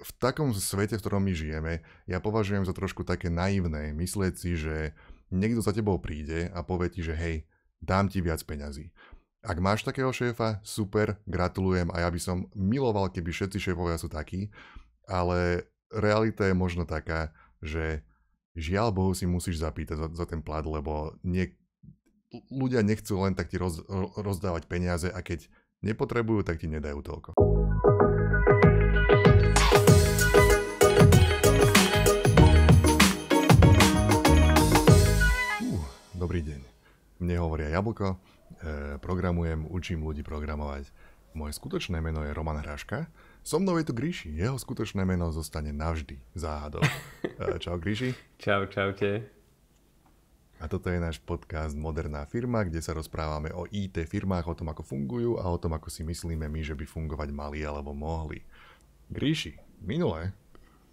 v takom svete, v ktorom my žijeme, ja považujem za trošku také naivné myslieť si, že niekto za tebou príde a povie ti, že hej, dám ti viac peňazí. Ak máš takého šéfa, super, gratulujem a ja by som miloval, keby všetci šéfovia sú takí, ale realita je možno taká, že žiaľ Bohu si musíš zapýtať za, za ten plat, lebo nie, ľudia nechcú len tak ti roz, rozdávať peniaze a keď nepotrebujú, tak ti nedajú toľko. dobrý deň. Mne hovoria Jablko, e, programujem, učím ľudí programovať. Moje skutočné meno je Roman Hraška, so mnou je tu Gríši, jeho skutočné meno zostane navždy záhadou. E, čau Gríši. Čau, čaute. A toto je náš podcast Moderná firma, kde sa rozprávame o IT firmách, o tom, ako fungujú a o tom, ako si myslíme my, že by fungovať mali alebo mohli. Gríši, minule,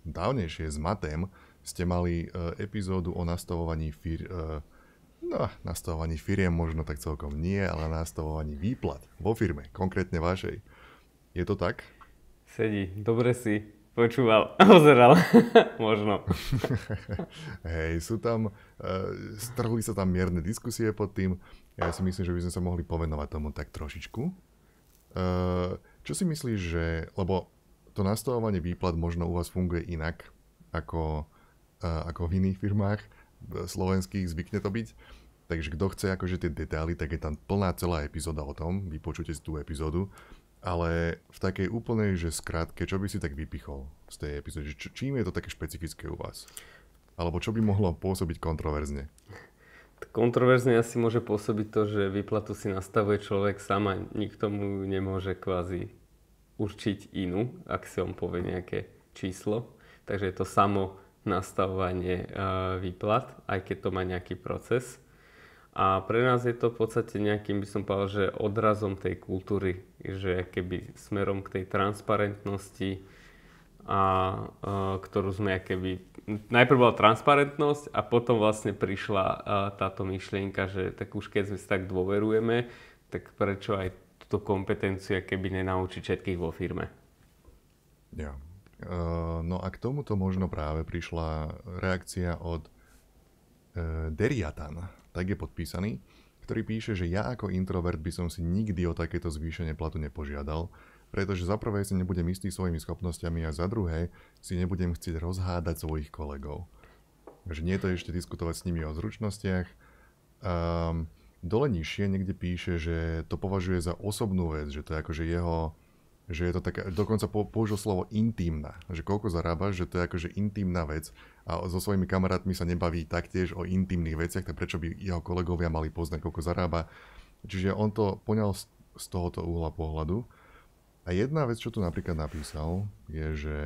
dávnejšie s Matem, ste mali e, epizódu o nastavovaní fir, e, No, nastavovaní firiem možno tak celkom nie, ale nastavovaní výplat vo firme, konkrétne vašej. Je to tak? Sedí, dobre si počúval, ozeral, možno. Hej, sú tam, e, eh, strhli sa tam mierne diskusie pod tým. Ja si myslím, že by sme sa mohli povenovať tomu tak trošičku. E, čo si myslíš, že, lebo to nastavovanie výplat možno u vás funguje inak ako, e, ako v iných firmách, slovenských zvykne to byť. Takže kto chce akože tie detaily, tak je tam plná celá epizóda o tom, vypočujte si tú epizódu. Ale v takej úplnej, že skratke, čo by si tak vypichol z tej epizódy? čím je to také špecifické u vás? Alebo čo by mohlo pôsobiť kontroverzne? Kontroverzne asi môže pôsobiť to, že výplatu si nastavuje človek sám a nikto mu nemôže kvázi určiť inú, ak si on povie nejaké číslo. Takže je to samo nastavovanie eh, výplat, aj keď to má nejaký proces. A pre nás je to v podstate nejakým, by som povedal, že odrazom tej kultúry, že keby smerom k tej transparentnosti, a, a eh, ktorú sme keby... Najprv bola transparentnosť a potom vlastne prišla a, eh, táto myšlienka, že tak už keď sme si tak dôverujeme, tak prečo aj túto kompetenciu keby nenaučiť všetkých vo firme. Yeah. Eh, no a k tomuto možno práve prišla reakcia od eh, Deriatan, tak je podpísaný, ktorý píše, že ja ako introvert by som si nikdy o takéto zvýšenie platu nepožiadal, pretože za prvé si nebudem istý svojimi schopnosťami a za druhé si nebudem chcieť rozhádať svojich kolegov. Takže nie je to ešte diskutovať s nimi o zručnostiach. Um, dole nižšie niekde píše, že to považuje za osobnú vec, že to je akože jeho že je to také, dokonca použil slovo intimná, že koľko zarábaš, že to je akože intimná vec a so svojimi kamarátmi sa nebaví taktiež o intimných veciach, tak prečo by jeho kolegovia mali poznať, koľko zarába. Čiže on to poňal z tohoto uhla pohľadu. A jedna vec, čo tu napríklad napísal, je, že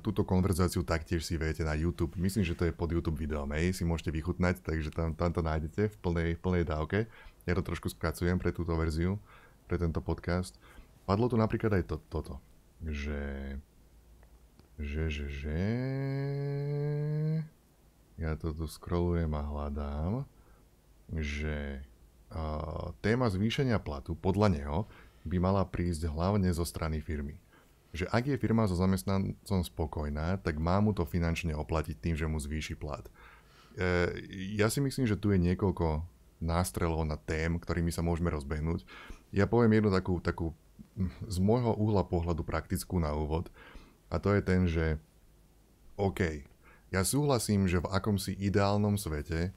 túto konverzáciu taktiež si viete na YouTube. Myslím, že to je pod YouTube videom, hej, si môžete vychutnať, takže tam, tam to nájdete v plnej, plnej dávke. Ja to trošku spracujem pre túto verziu, pre tento podcast. Padlo tu napríklad aj to, toto, že... Že, že, že... Ja to tu scrollujem a hľadám, že uh, téma zvýšenia platu podľa neho by mala prísť hlavne zo strany firmy že ak je firma so zamestnancom spokojná, tak má mu to finančne oplatiť tým, že mu zvýši plat. E, ja si myslím, že tu je niekoľko nástrelov na tém, ktorými sa môžeme rozbehnúť. Ja poviem jednu takú, takú z môjho úhla pohľadu praktickú na úvod a to je ten, že OK, ja súhlasím, že v akomsi ideálnom svete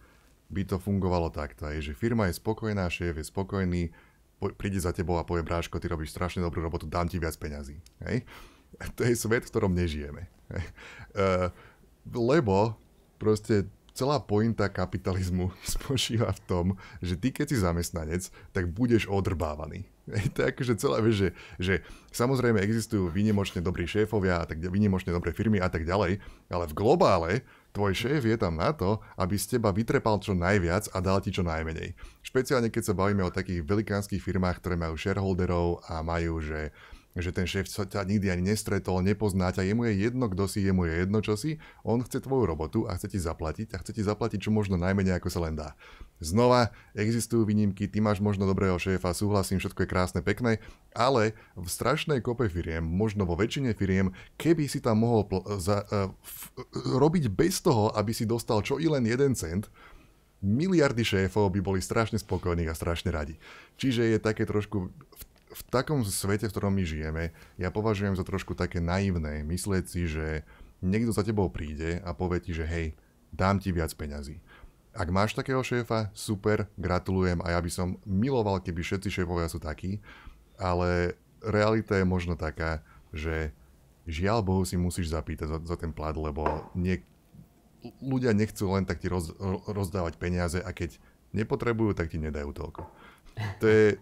by to fungovalo takto, aj že firma je spokojná, šéf je spokojný, po, príde za tebou a povie, bráško, ty robíš strašne dobrú robotu, dám ti viac peňazí. Hej? To je svet, v ktorom nežijeme. Hej? Uh, lebo proste celá pointa kapitalizmu spočíva v tom, že ty keď si zamestnanec, tak budeš odrbávaný. Je to že celá, vieš, že, že samozrejme existujú vynimočne dobrí šéfovia a tak vynimočne dobré firmy a tak ďalej, ale v globále tvoj šéf je tam na to, aby z teba vytrepal čo najviac a dal ti čo najmenej. Špeciálne keď sa bavíme o takých velikánskych firmách, ktoré majú shareholderov a majú, že že ten šéf sa ťa nikdy ani nestretol, nepozná ťa, jemu je jedno, kto si, jemu je jedno, čo si, on chce tvoju robotu a chce ti zaplatiť a chce ti zaplatiť čo možno najmenej, ako sa len dá. Znova, existujú výnimky, ty máš možno dobrého šéfa, súhlasím, všetko je krásne, pekné, ale v strašnej kope firiem, možno vo väčšine firiem, keby si tam mohol pl- za, uh, f- robiť bez toho, aby si dostal čo i len jeden cent, miliardy šéfov by boli strašne spokojní a strašne radi. Čiže je také trošku v v takom svete, v ktorom my žijeme, ja považujem za trošku také naivné myslieť si, že niekto za tebou príde a povie ti, že hej, dám ti viac peňazí. Ak máš takého šéfa, super, gratulujem a ja by som miloval, keby všetci šéfovia sú takí, ale realita je možno taká, že žiaľ Bohu si musíš zapýtať za, za ten plat, lebo nie, ľudia nechcú len tak ti roz, rozdávať peniaze a keď nepotrebujú, tak ti nedajú toľko. To je,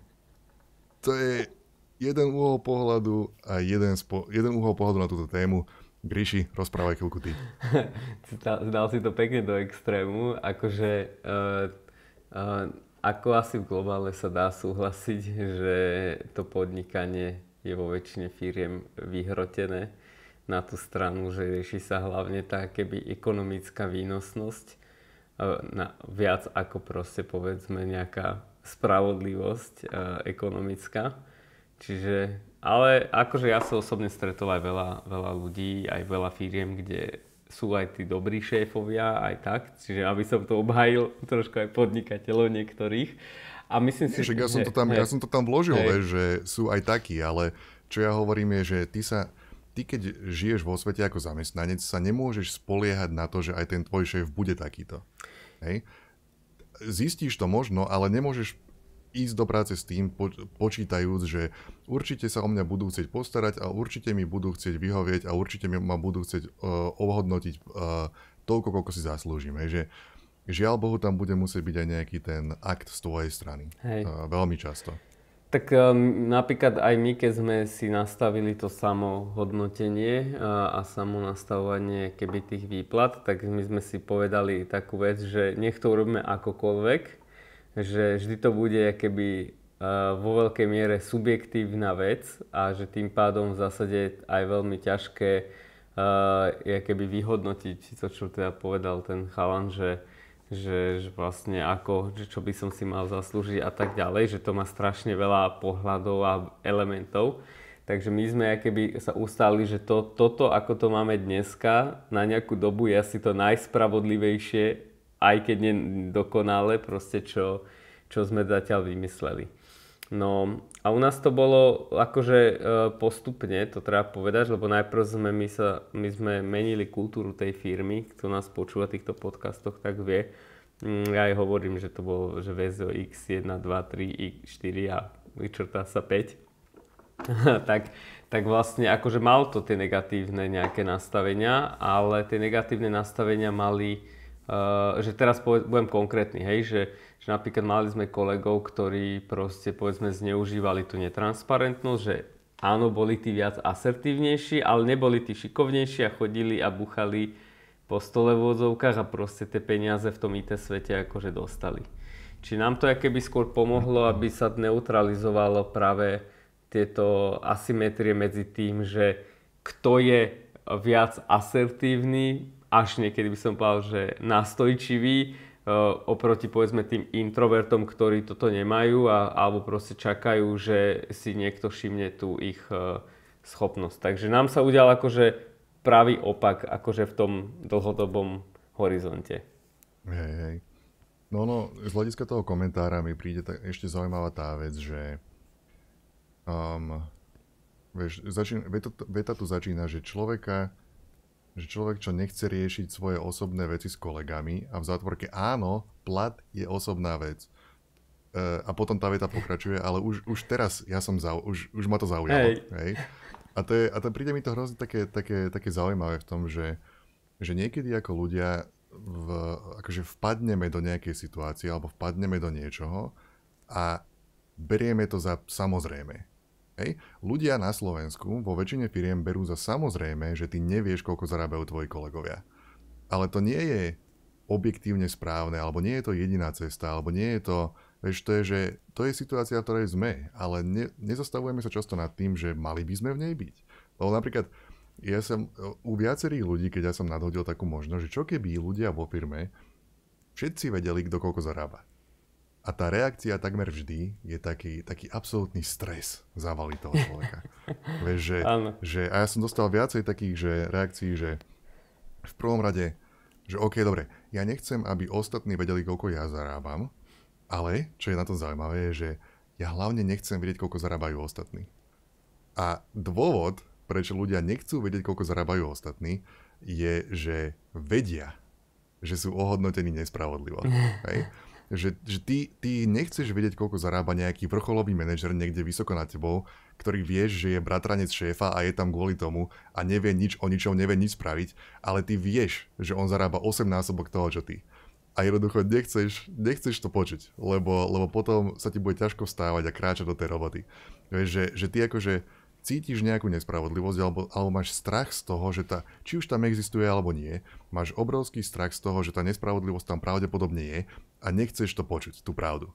to je jeden uhol pohľadu a jeden, spo, jeden uhol pohľadu na túto tému. Gríši, rozprávaj chvíľku ty. Dal si to pekne do extrému, akože uh, uh, ako asi v globále sa dá súhlasiť, že to podnikanie je vo väčšine firiem vyhrotené na tú stranu, že rieši sa hlavne tá keby ekonomická výnosnosť uh, na, viac ako proste povedzme nejaká spravodlivosť e, ekonomická. Čiže, ale akože ja sa osobne stretol aj veľa, veľa ľudí, aj veľa firiem, kde sú aj tí dobrí šéfovia, aj tak. Čiže aby som to obhajil trošku aj podnikateľov niektorých. A myslím si, Však ja som to tam, hej, ja som to tam vložil, hej. že sú aj takí, ale čo ja hovorím je, že ty sa ty keď žiješ vo svete ako zamestnanec, sa nemôžeš spoliehať na to, že aj ten tvoj šéf bude takýto. Hej? zistíš to možno, ale nemôžeš ísť do práce s tým, počítajúc, že určite sa o mňa budú chcieť postarať a určite mi budú chcieť vyhovieť a určite ma budú chcieť uh, ohodnotiť uh, toľko, koľko si zaslúžim. Hej, že žiaľ Bohu, tam bude musieť byť aj nejaký ten akt z tvojej strany. Hej. Uh, veľmi často. Tak eh, napríklad aj my, keď sme si nastavili to samohodnotenie a, eh, a samonastavovanie keby tých výplat, tak my sme si povedali takú vec, že nech to urobíme akokoľvek, že vždy to bude keby eh, vo veľkej miere subjektívna vec a že tým pádom v zásade aj veľmi ťažké uh, keby vyhodnotiť to, čo teda povedal ten chalan, že že, že vlastne ako, že čo by som si mal zaslúžiť a tak ďalej, že to má strašne veľa pohľadov a elementov. Takže my sme keby sa ustali, že to, toto, ako to máme dneska, na nejakú dobu je asi to najspravodlivejšie, aj keď nedokonale, proste čo, čo sme zatiaľ vymysleli. No a u nás to bolo akože e, postupne, to treba povedať, lebo najprv sme my, sa, my sme menili kultúru tej firmy, kto nás počúva v týchto podcastoch, tak vie. Mm, ja aj hovorím, že to bolo že VZO X 1, 2, 3, X 4 a vyčrtá sa 5. tak, tak vlastne akože mal to tie negatívne nejaké nastavenia, ale tie negatívne nastavenia mali, uh, že teraz poved, budem konkrétny, hej, že napríklad mali sme kolegov, ktorí proste povedzme zneužívali tú netransparentnosť, že áno, boli tí viac asertívnejší, ale neboli tí šikovnejší a chodili a buchali po stole v odzovkách a proste tie peniaze v tom IT svete akože dostali. Či nám to keby skôr pomohlo, aby sa neutralizovalo práve tieto asymetrie medzi tým, že kto je viac asertívny, až niekedy by som povedal, že nastojčivý Eh, oproti povedzme tým introvertom, ktorí toto nemajú a, alebo proste čakajú, že si niekto všimne tú ich eh, schopnosť. Takže nám sa udial akože pravý opak akože v tom dlhodobom horizonte. Hej, hej. No, no, z hľadiska toho komentára mi príde tak ešte zaujímavá tá vec, že um, vieš, začín, veta, veta tu začína, že človeka že človek, čo nechce riešiť svoje osobné veci s kolegami a v zátvorke áno, plat je osobná vec. E, a potom tá veta pokračuje, ale už, už teraz ja som zau, už, už ma to zaujalo. Hej. Hej? A, to je, a to príde mi to hrozne také, také, také zaujímavé v tom, že, že niekedy ako ľudia v, akože vpadneme do nejakej situácie alebo vpadneme do niečoho a berieme to za samozrejme. Hej. Ľudia na Slovensku vo väčšine firiem berú za samozrejme, že ty nevieš, koľko zarábajú tvoji kolegovia. Ale to nie je objektívne správne, alebo nie je to jediná cesta, alebo nie je to... Vieš, to je, že to je situácia, v ktorej sme, ale ne, nezastavujeme sa často nad tým, že mali by sme v nej byť. Lebo napríklad, ja som u viacerých ľudí, keď ja som nadhodil takú možnosť, že čo keby ľudia vo firme všetci vedeli, kto koľko zarába. A tá reakcia takmer vždy je taký, taký absolútny stres zavalí toho človeka. Vieš, že, že, a ja som dostal viacej takých že reakcií, že v prvom rade, že OK, dobre, ja nechcem, aby ostatní vedeli, koľko ja zarábam, ale, čo je na tom zaujímavé, je, že ja hlavne nechcem vedieť, koľko zarábajú ostatní. A dôvod, prečo ľudia nechcú vedieť, koľko zarábajú ostatní, je, že vedia, že sú ohodnotení nespravodlivo. Hej? že, že ty, ty nechceš vedieť, koľko zarába nejaký vrcholový manažer niekde vysoko na tebou, ktorý vieš, že je bratranec šéfa a je tam kvôli tomu a nevie nič o ničom, nevie nič spraviť, ale ty vieš, že on zarába 8 násobok toho, čo ty a jednoducho nechceš, nechceš to počuť, lebo, lebo potom sa ti bude ťažko vstávať a kráčať do tej roboty. Vieš, že, že ty akože cítiš nejakú nespravodlivosť alebo, alebo máš strach z toho, že tá, či už tam existuje alebo nie, máš obrovský strach z toho, že tá nespravodlivosť tam pravdepodobne je a nechceš to počuť, tú pravdu.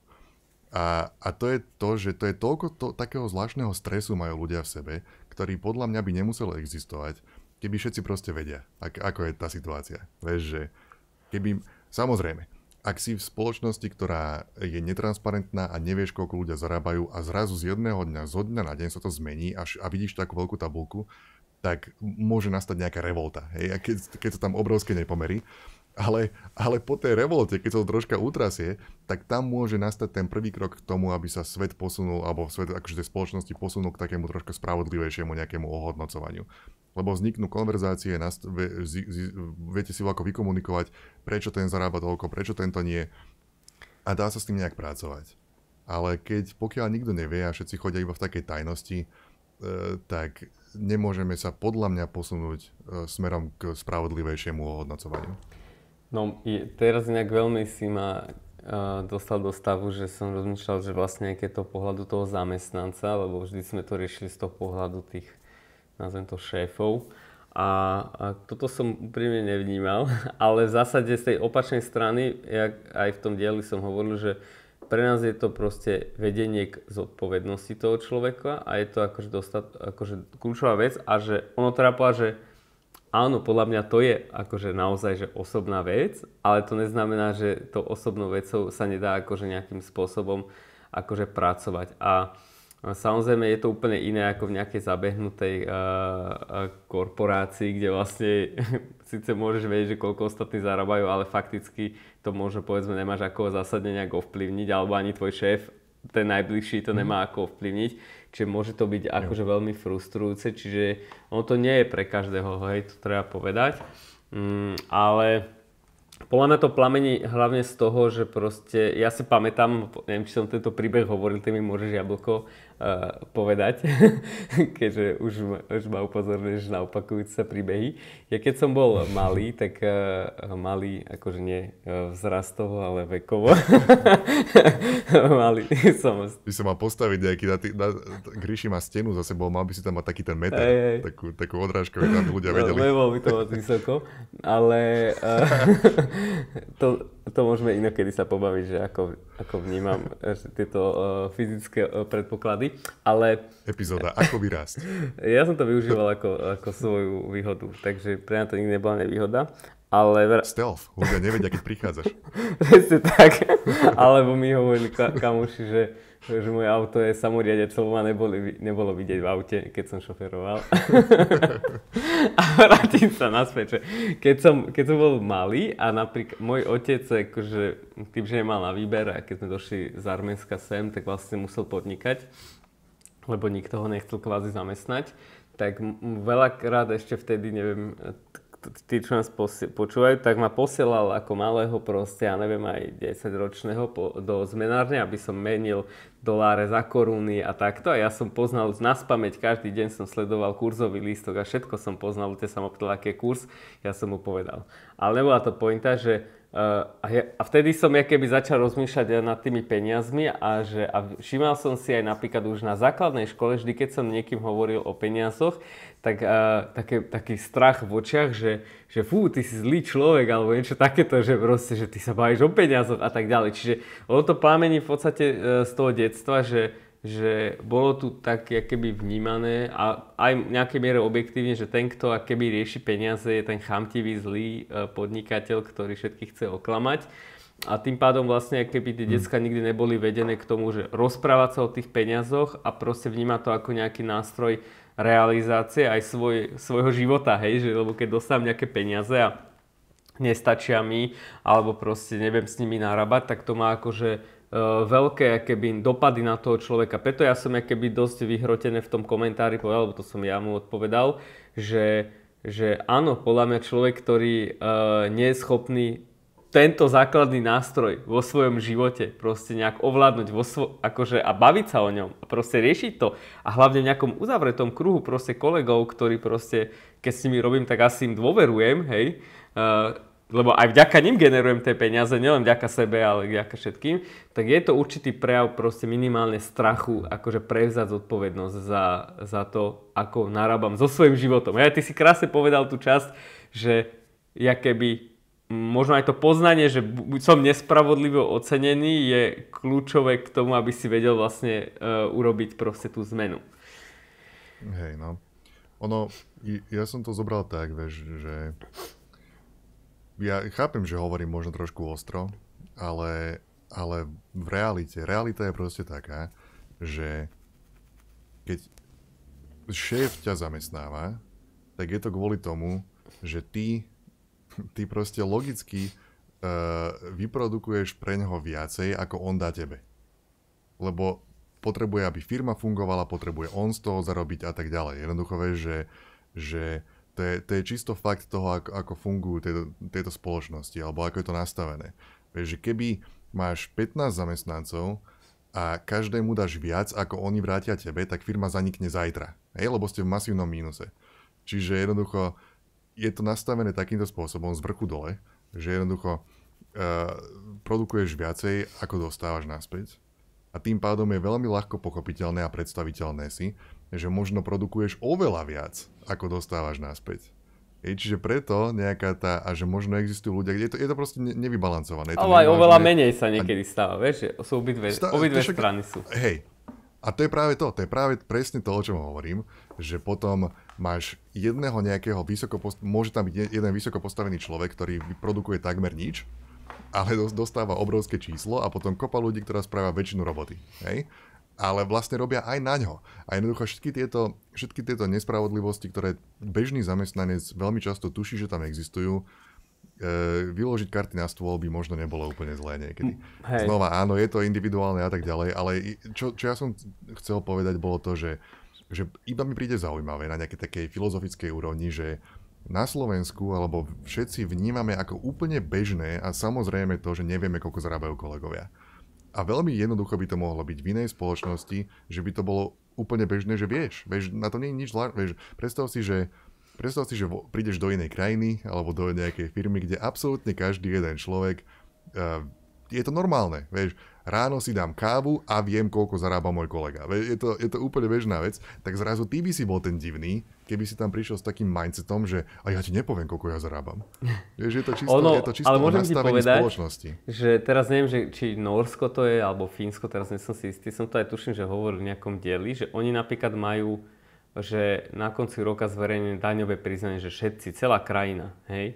A, a to je to, že to je toľko to, takého zvláštneho stresu majú ľudia v sebe, ktorý podľa mňa by nemusel existovať, keby všetci proste vedia, ak, ako je tá situácia. Vieš, že keby, samozrejme, ak si v spoločnosti, ktorá je netransparentná a nevieš, koľko ľudia zarábajú a zrazu z jedného dňa, zo dňa na deň sa to zmení až, a vidíš takú veľkú tabulku, tak môže nastať nejaká revolta, hej, a keď, keď sa tam obrovské nepomery. Ale, ale po tej revolte, keď sa to troška utrasie, tak tam môže nastať ten prvý krok k tomu, aby sa svet posunul, alebo svet akože tej spoločnosti posunul k takému troška spravodlivejšiemu nejakému ohodnocovaniu. Lebo vzniknú konverzácie, nast- v- z, z, viete si ako vykomunikovať, prečo ten zarába toľko, prečo tento nie. A dá sa s tým nejak pracovať. Ale keď pokiaľ nikto nevie a všetci chodia iba v takej tajnosti, e, tak nemôžeme sa podľa mňa posunúť e, smerom k spravodlivejšiemu ohodnocovaniu. No je, teraz nejak veľmi si ma uh, dostal do stavu, že som rozmýšľal, že vlastne aj to pohľadu toho zamestnanca, lebo vždy sme to riešili z toho pohľadu tých, nazvem to, šéfov. A, a toto som úprimne nevnímal, ale v zásade z tej opačnej strany, jak aj v tom dieli som hovoril, že pre nás je to proste vedenie k zodpovednosti toho človeka a je to akože, dostat, akože kľúčová vec a že ono treba že áno, podľa mňa to je akože naozaj že osobná vec, ale to neznamená, že to osobnou vecou sa nedá akože nejakým spôsobom akože pracovať. A samozrejme je to úplne iné ako v nejakej zabehnutej uh, korporácii, kde vlastne síce môžeš vedieť, že koľko ostatní zarábajú, ale fakticky to môže povedzme nemáš ako zásadne nejak ovplyvniť, alebo ani tvoj šéf, ten najbližší, to mhm. nemá ako ovplyvniť Čiže môže to byť akože veľmi frustrujúce, čiže ono to nie je pre každého, hej, to treba povedať. Mm, ale podľa mňa to plamení hlavne z toho, že proste, ja si pamätám, neviem, či som tento príbeh hovoril, ty mi môžeš jablko, Eh, povedať, keďže už, už ma upozorňuješ na opakujúce sa príbehy. Ja keď som bol malý, tak eh, malý, akože nie eh, vzrastovo, ale vekovo. malý som. By som mal postaviť nejaký, na, tý, na, Gríši má stenu za sebou, mal by si tam mať taký ten meter, aj, aj. takú, takú odrážku, aby ľudia no, vedeli. Nebol by to moc vysoko, ale to, to môžeme inokedy sa pobaviť, že ako ako vnímam e, tieto uh, fyzické uh, predpoklady, ale... Epizóda, ako vyrásť. ja som to využíval ako, ako svoju výhodu, takže pre mňa to nikdy nebola nevýhoda. Ale ver... Stealth, ľudia nevedia, keď prichádzaš. Presne tak. Alebo mi hovorili ka- kamuši, že, že moje auto je samoriadecovo a neboli, nebolo vidieť v aute, keď som šoferoval. a vrátim sa naspäť, že keď som, keď som bol malý a napríklad môj otec, akože, tým, že nemal na výber a keď sme došli z Arménska sem, tak vlastne musel podnikať, lebo nikto ho nechcel kvázi zamestnať, tak veľakrát ešte vtedy, neviem, tí, čo nás počúvajú, tak ma posielal ako malého proste, ja neviem, aj 10-ročného po- do zmenárne, aby som menil doláre za koruny a takto. A ja som poznal na spameť, každý deň som sledoval kurzový lístok a všetko som poznal, te sa ma aký kurz, ja som mu povedal. Ale nebola to pointa, že Eh, a, ja, a vtedy som ja keby začal rozmýšľať nad tými peniazmi a, že, a všimal som si aj napríklad už na základnej škole, vždy keď som niekým hovoril o peniazoch, tak uh, také, taký strach v očiach, že, že fú, ty si zlý človek alebo niečo takéto, že proste, že ty sa bavíš o peniazoch a tak ďalej. Čiže ono to pámení v podstate eh, z toho detstva, že, že bolo tu tak keby vnímané a aj v nejakej miere objektívne, že ten, kto keby rieši peniaze, je ten chamtivý zlý e, podnikateľ, ktorý všetkých chce oklamať. A tým pádom vlastne keby tie mm. decka nikdy neboli vedené k tomu, že rozprávať sa o tých peniazoch a proste vnímať to ako nejaký nástroj realizácie aj svoj, svojho života, hej, že lebo keď dostávam nejaké peniaze a nestačia mi, alebo proste neviem s nimi narábať, tak to má akože E, veľké keby dopady na toho človeka. Preto ja som keby dosť vyhrotené v tom komentári povedal, lebo to som ja mu odpovedal, že, že áno, podľa mňa človek, ktorý uh, nie je schopný tento základný nástroj vo svojom živote proste nejak ovládnuť vo svo- akože a baviť sa o ňom a proste riešiť to a hlavne v nejakom uzavretom kruhu proste kolegov, ktorí proste, keď s nimi robím, tak asi im dôverujem, hej, uh, lebo aj vďaka nim generujem tie peniaze, nielen vďaka sebe, ale vďaka všetkým, tak je to určitý prejav proste minimálne strachu, akože prevzať zodpovednosť za, za to, ako narábam so svojím životom. Ja, ty si krásne povedal tú časť, že ja keby možno aj to poznanie, že som nespravodlivo ocenený, je kľúčové k tomu, aby si vedel vlastne uh, urobiť proste tú zmenu. Hej, no. Ono, ja som to zobral tak, vieš, že ja chápem, že hovorím možno trošku ostro, ale, ale v realite, realita je proste taká, že keď šéf ťa zamestnáva, tak je to kvôli tomu, že ty, ty proste logicky uh, vyprodukuješ pre neho viacej, ako on dá tebe. Lebo potrebuje, aby firma fungovala, potrebuje on z toho zarobiť a tak ďalej. Jednoducho vieš, že, že to je, to je čisto fakt toho, ako, ako fungujú tieto, tieto spoločnosti, alebo ako je to nastavené. Vieš, že keby máš 15 zamestnancov a každému dáš viac, ako oni vrátia tebe, tak firma zanikne zajtra. Hej, lebo ste v masívnom mínuse. Čiže jednoducho je to nastavené takýmto spôsobom z vrchu dole, že jednoducho uh, produkuješ viacej, ako dostávaš naspäť. A tým pádom je veľmi ľahko pochopiteľné a predstaviteľné si, že možno produkuješ oveľa viac, ako dostávaš naspäť. Je, čiže preto nejaká tá, a že možno existujú ľudia, kde je to, je to proste nevybalancované. Je to Ale aj oveľa menej sa niekedy a... stáva, vieš, že sú obidve, Sta- obidve však, strany sú. Hej, a to je práve to, to je práve presne to, o čom hovorím, že potom máš jedného nejakého vysoko, post- môže tam byť jeden vysoko postavený človek, ktorý produkuje takmer nič, ale dostáva obrovské číslo a potom kopa ľudí, ktorá správa väčšinu roboty. Hej? ale vlastne robia aj na ňo. A jednoducho všetky tieto, všetky tieto nespravodlivosti, ktoré bežný zamestnanec veľmi často tuší, že tam existujú, e, vyložiť karty na stôl by možno nebolo úplne zlé niekedy. Mm, hej. Znova, áno, je to individuálne a tak ďalej, ale čo, čo ja som chcel povedať bolo to, že, že iba mi príde zaujímavé na nejakej takej filozofickej úrovni, že na Slovensku, alebo všetci vnímame ako úplne bežné a samozrejme to, že nevieme, koľko zarábajú kolegovia. A veľmi jednoducho by to mohlo byť v inej spoločnosti, že by to bolo úplne bežné, že vieš. vieš na to nie je nič vieš, Predstav si, že Predstav si, že prídeš do inej krajiny alebo do nejakej firmy, kde absolútne každý jeden človek uh, je to normálne, vieš, ráno si dám kávu a viem, koľko zarába môj kolega. Vieš, je to, je to úplne bežná vec, tak zrazu ty by si bol ten divný, keby si tam prišiel s takým mindsetom, že a ja ti nepoviem, koľko ja zarábam. Že je to čisto, ono, je to čisto ale môžem ti povedať, spoločnosti. že teraz neviem, že, či Norsko to je, alebo Fínsko, teraz nie som si istý, som to aj tuším, že hovoril v nejakom dieli, že oni napríklad majú že na konci roka zverejne daňové priznanie, že všetci, celá krajina, hej?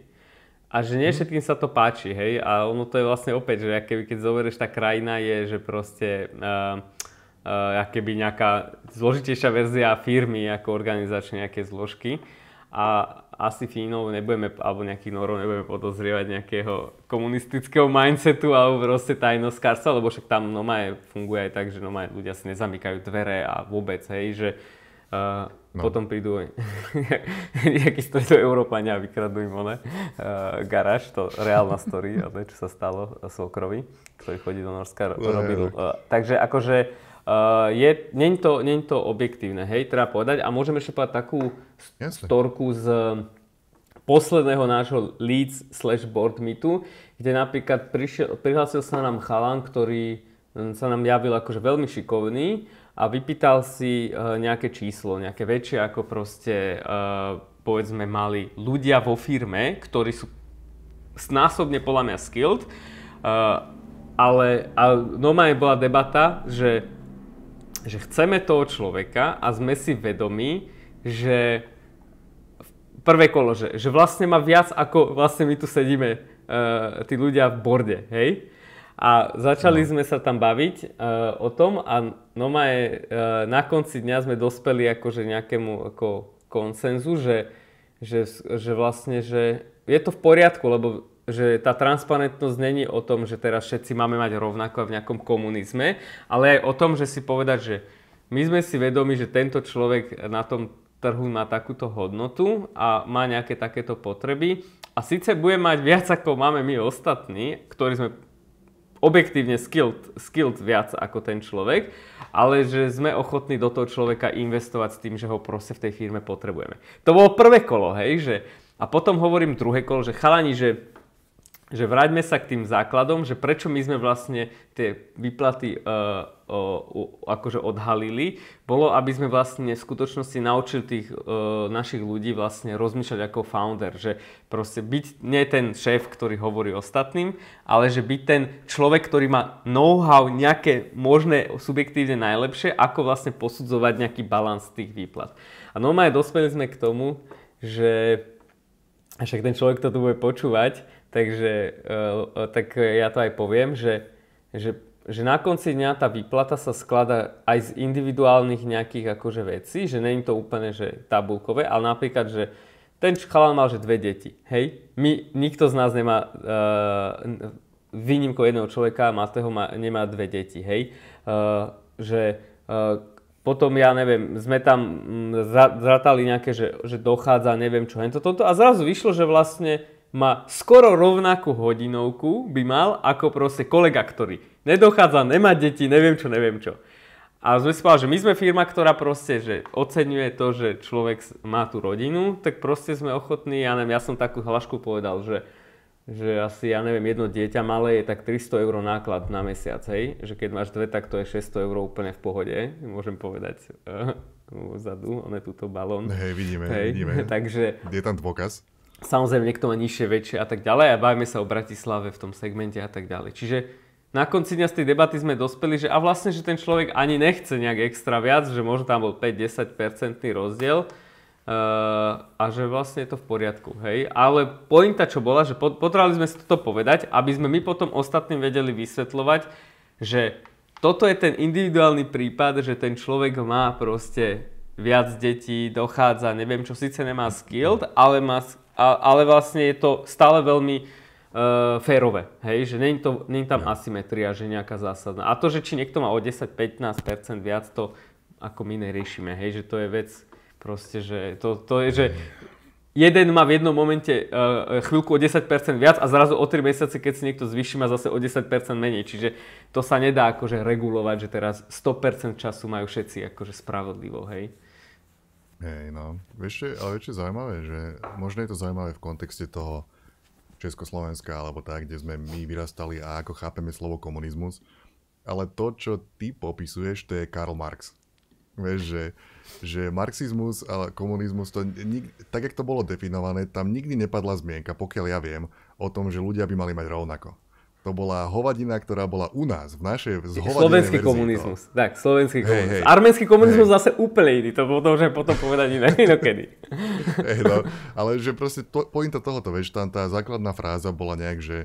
A že nie mhm. všetkým sa to páči, hej? A ono to je vlastne opäť, že keby keď zoberieš, tá krajina je, že proste... Uh, Eh, keby nejaká zložitejšia verzia firmy ako organizačne nejaké zložky a asi Fínov nebudeme, alebo nejakých Norov nebudeme podozrievať nejakého komunistického mindsetu alebo proste tajnoskárstva, lebo však tam noma funguje aj tak, že noma ľudia si nezamykajú dvere a vôbec, hej, že uh, no. potom prídu nejakí stredoeurópania a vykradnú im one, uh, garáž, to reálna story, ale čo sa stalo Svokrovi, ktorý chodí do Norska robil. Uh, takže akože Uh, je, není to, není to objektívne, hej, treba povedať. A môžeme ešte povedať takú Jasne. storku z eh, posledného nášho Leeds slash board meetu, kde napríklad prišiel, prihlásil sa nám chalan, ktorý hm, sa nám javil akože veľmi šikovný a vypýtal si uh, nejaké číslo, nejaké väčšie ako proste uh, povedzme mali ľudia vo firme, ktorí sú snásobne podľa mňa skilled, uh, ale, ale normálne bola debata, že že chceme toho človeka a sme si vedomi, že prvé kolo, že, že vlastne má viac ako vlastne my tu sedíme uh, tí ľudia v borde, hej? A začali no. sme sa tam baviť uh, o tom a no je, uh, na konci dňa sme dospeli akože nejakému ako konsenzu, že, že, že vlastne, že je to v poriadku, lebo že tá transparentnosť není o tom, že teraz všetci máme mať rovnako v nejakom komunizme, ale aj o tom, že si povedať, že my sme si vedomi, že tento človek na tom trhu má takúto hodnotu a má nejaké takéto potreby a síce bude mať viac ako máme my ostatní, ktorí sme objektívne skilled, skilled viac ako ten človek, ale že sme ochotní do toho človeka investovať s tým, že ho proste v tej firme potrebujeme. To bolo prvé kolo, hej, že a potom hovorím druhé kolo, že chalani, že že vráťme sa k tým základom, že prečo my sme vlastne tie výplaty uh, uh, akože odhalili, bolo, aby sme vlastne v skutočnosti naučili tých uh, našich ľudí vlastne rozmýšľať ako founder, že proste byť nie ten šéf, ktorý hovorí ostatným, ale že byť ten človek, ktorý má know-how nejaké možné subjektívne najlepšie, ako vlastne posudzovať nejaký balans tých výplat. A normálne dospeli sme k tomu, že však ten človek to tu bude počúvať, Takže e, e, tak ja to aj poviem, že, že, že na konci dňa tá výplata sa skladá aj z individuálnych nejakých akože vecí, že není to úplne že tabulkové, ale napríklad, že ten chalan mal že dve deti, hej? My, nikto z nás nemá, uh, výnimkou jedného človeka, Mateho má, nemá dve deti, hej? Uh, že uh, potom, ja neviem, sme tam zratali nejaké, že, že dochádza, neviem čo, hento, toto a zrazu vyšlo, že vlastne má skoro rovnakú hodinovku, by mal, ako proste kolega, ktorý nedochádza, nemá deti, neviem čo, neviem čo. A sme si povedali, že my sme firma, ktorá proste že oceňuje to, že človek má tú rodinu, tak proste sme ochotní, ja neviem, ja som takú hlašku povedal, že, že asi, ja neviem, jedno dieťa malé je tak 300 eur náklad na mesiac, hej? Že keď máš dve, tak to je 600 eur úplne v pohode, môžem povedať vzadu, eh, on je túto balón. Hej, vidíme, hej. vidíme. Takže... Je tam dôkaz? Samozrejme, niekto má nižšie, väčšie a tak ďalej a bavíme sa o Bratislave v tom segmente a tak ďalej. Čiže na konci dňa z tej debaty sme dospeli, že a vlastne, že ten človek ani nechce nejak extra viac, že možno tam bol 5-10% rozdiel uh, a že vlastne je to v poriadku, hej. Ale pointa čo bola, že potrebovali sme si toto povedať, aby sme my potom ostatným vedeli vysvetľovať, že toto je ten individuálny prípad, že ten človek má proste viac detí, dochádza, neviem čo, síce nemá skilled, ale má a, ale vlastne je to stále veľmi e, férové, hej, že není, to, není tam no. asymetria, že nejaká zásadná. A to, že či niekto má o 10-15% viac, to ako my neriešime, hej, že to je vec proste, že to, to je, že jeden má v jednom momente uh, chvíľku o 10% viac a zrazu o 3 mesiace, keď si niekto zvyší, má zase o 10% menej. Čiže to sa nedá akože regulovať, že teraz 100% času majú všetci akože spravodlivo, hej. Hej, no. Vieš, čo, ale vieš, čo je zaujímavé, že možno je to zaujímavé v kontexte toho Československa alebo tak, kde sme my vyrastali a ako chápeme slovo komunizmus. Ale to, čo ty popisuješ, to je Karl Marx. Vieš, že, že marxizmus a komunizmus, to nik- tak, jak to bolo definované, tam nikdy nepadla zmienka, pokiaľ ja viem, o tom, že ľudia by mali mať rovnako. To bola hovadina, ktorá bola u nás, v našej zhovadenej Slovenský verzii, komunizmus, to. tak, slovenský hey, komunizmus. Hey, Arménsky komunizmus hey. zase úplne iný, to bolo že potom povedať iné, inokedy. hey, no, ale že proste to, pointa tohoto, vieš, tam tá základná fráza bola nejak, že,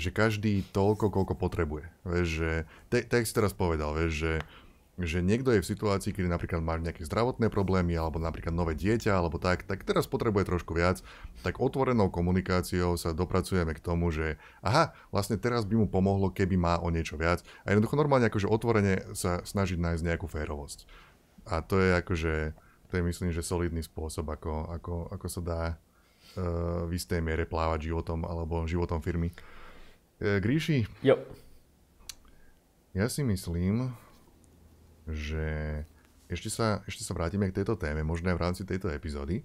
že každý toľko, koľko potrebuje. Vieš, že, tak si teraz povedal, vieš, že že niekto je v situácii, kedy napríklad má nejaké zdravotné problémy, alebo napríklad nové dieťa, alebo tak, tak teraz potrebuje trošku viac, tak otvorenou komunikáciou sa dopracujeme k tomu, že aha, vlastne teraz by mu pomohlo, keby má o niečo viac. A jednoducho normálne akože otvorene sa snažiť nájsť nejakú férovosť. A to je akože, to je myslím, že solidný spôsob, ako, ako, ako sa dá uh, v istej miere plávať životom alebo životom firmy. Uh, Gríši? Jo. Ja si myslím, že ešte sa, ešte sa vrátime k tejto téme, možno aj v rámci tejto epizódy,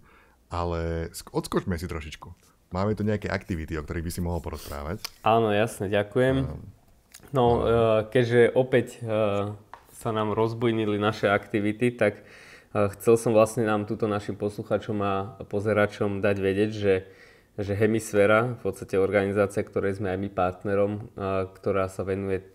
ale odskočme si trošičku. Máme tu nejaké aktivity, o ktorých by si mohol porozprávať. Áno, jasne, ďakujem. No, eh, keďže opäť eh, sa nám rozbojnili naše aktivity, tak eh, chcel som vlastne nám túto našim posluchačom a pozeračom dať vedieť, že že Hemisféra, v podstate organizácia, ktorej sme aj my partnerom, ktorá sa venuje e,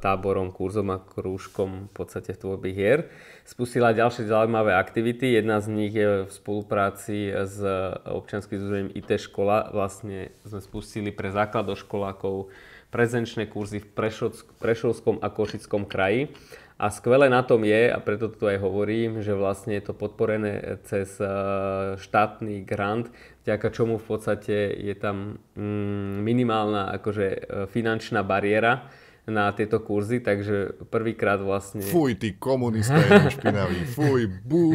táborom, kurzom a krúžkom v podstate v tvorbe hier, spustila ďalšie zaujímavé aktivity. Jedna z nich je v spolupráci s občianským zúžením IT škola. Vlastne sme spustili pre základoškolákov prezenčné kurzy v Prešovskom a Košickom kraji. A skvelé na tom je, a preto to aj hovorím, že vlastne je to podporené cez e, štátny grant vďaka čomu v podstate je tam mm, minimálna akože e, finančná bariéra na tieto kurzy, takže prvýkrát vlastne... Fuj, ty komunista je špinavý, fuj, bú,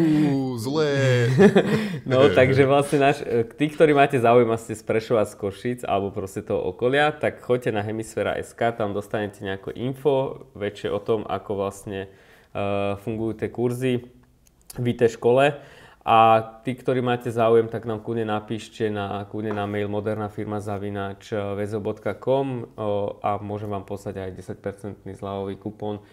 zlé. No, takže vlastne náš, e, tí, ktorí máte záujem a ste z z Košic alebo proste toho okolia, tak choďte na Hemisfera.sk, tam dostanete nejaké info, väčšie o tom, ako vlastne uh, fungujú tie kurzy v IT škole a tí, ktorí máte záujem, tak nám kúne napíšte na, kúne na mail moderná firma zavinač vezo.com a môžem vám poslať aj 10% zľavový kupón.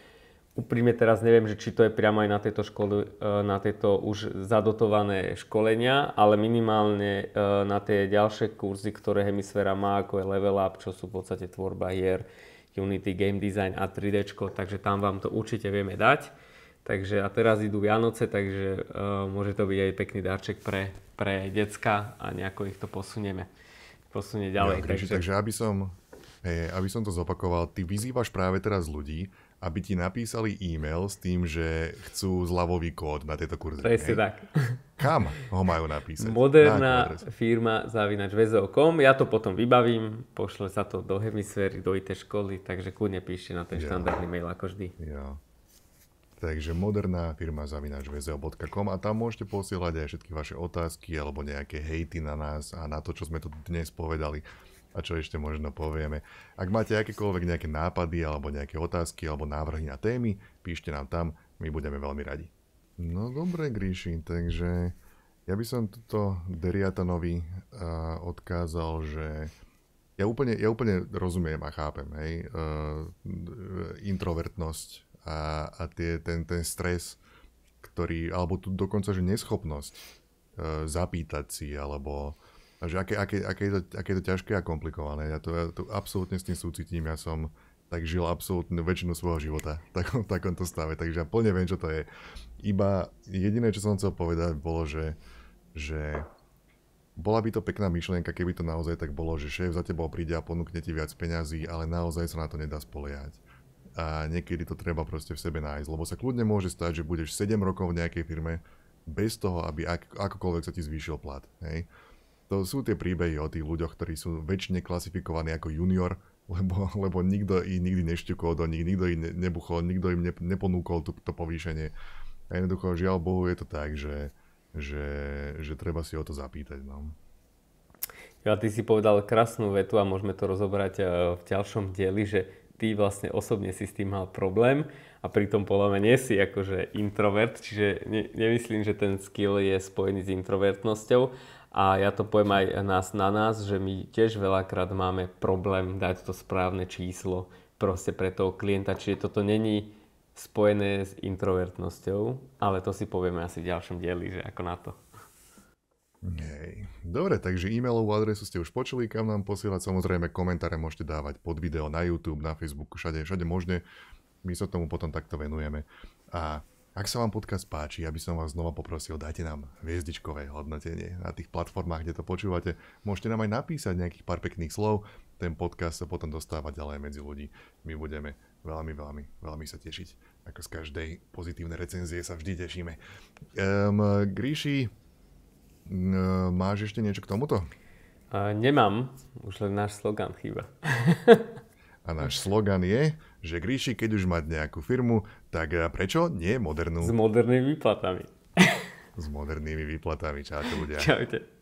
Úprimne teraz neviem, že či to je priamo aj na tieto, škole, e, na tieto už zadotované školenia, ale minimálne e, na tie ďalšie kurzy, ktoré Hemisféra má, ako je Level Up, čo sú v podstate tvorba hier, Unity, Game Design a 3D, takže tam vám to určite vieme dať. Takže a teraz idú Vianoce, takže uh, môže to byť aj pekný darček pre, pre decka a nejako ich to posunieme. Posunie ďalej. Ja, takže... takže aby som hey, aby som to zopakoval, ty vyzývaš práve teraz ľudí, aby ti napísali e-mail s tým, že chcú zľavový kód na tieto kurzy. Presne tak. Kam ho majú napísať? Moderná na firma zavinač VZO.com, ja to potom vybavím, pošle sa to do hemisféry, do IT školy, takže kľudne píšte na ten ja. štandardný mail ako vždy. Jo. Ja. Takže moderná firma zavinačvzeo.com a tam môžete posielať aj všetky vaše otázky alebo nejaké hejty na nás a na to, čo sme tu dnes povedali a čo ešte možno povieme. Ak máte akékoľvek nejaké nápady alebo nejaké otázky alebo návrhy na témy, píšte nám tam, my budeme veľmi radi. No dobre, Gríši, takže ja by som tuto Deriatanovi uh, odkázal, že ja úplne, ja úplne rozumiem a chápem, hej, uh, introvertnosť a, a tie, ten, ten stres, ktorý, alebo tu dokonca, že neschopnosť e, zapýtať si, alebo že aké, aké, aké, je to, aké je to ťažké a komplikované. Ja to, ja to absolútne s tým súcitím, ja som tak žil absolútne väčšinu svojho života v takom, takomto stave, takže ja plne viem, čo to je. Iba jediné, čo som chcel povedať, bolo, že, že bola by to pekná myšlienka, keby to naozaj tak bolo, že šéf za tebou príde a ponúkne ti viac peňazí, ale naozaj sa na to nedá spoliehať a niekedy to treba proste v sebe nájsť, lebo sa kľudne môže stať, že budeš 7 rokov v nejakej firme bez toho, aby ak, akokoľvek sa ti zvýšil plat. Hej. To sú tie príbehy o tých ľuďoch, ktorí sú väčšine klasifikovaní ako junior, lebo, lebo nikto ich nikdy nešťukol do nich, nikto ich nebuchol, nikto im ne, neponúkol to, to povýšenie. A jednoducho, žiaľ Bohu, je to tak, že, že, že treba si o to zapýtať. No. Ja, ty si povedal krásnu vetu a môžeme to rozobrať e, v ďalšom dieli, že ty vlastne osobne si s tým mal problém a pritom podľa mňa nie si akože introvert, čiže ne, nemyslím, že ten skill je spojený s introvertnosťou a ja to poviem aj nás na nás, že my tiež veľakrát máme problém dať to správne číslo proste pre toho klienta, čiže toto není spojené s introvertnosťou, ale to si povieme asi v ďalšom dieli, že ako na to. Hej. Dobre, takže e-mailovú adresu ste už počuli, kam nám posielať. Samozrejme, komentáre môžete dávať pod video na YouTube, na Facebooku, všade, všade možne. My sa tomu potom takto venujeme. A ak sa vám podcast páči, aby som vás znova poprosil, dajte nám hviezdičkové hodnotenie na tých platformách, kde to počúvate. Môžete nám aj napísať nejakých pár pekných slov, ten podcast sa potom dostáva ďalej medzi ľudí. My budeme veľmi, veľmi, veľmi sa tešiť. Ako z každej pozitívnej recenzie sa vždy tešíme. Um, Gríši, Máš ešte niečo k tomuto? Uh, nemám, už len náš slogan chýba. A náš slogan je, že Gríši, keď už mať nejakú firmu, tak prečo nie modernú? S modernými výplatami. S modernými výplatami, čo ľudia. Čaute.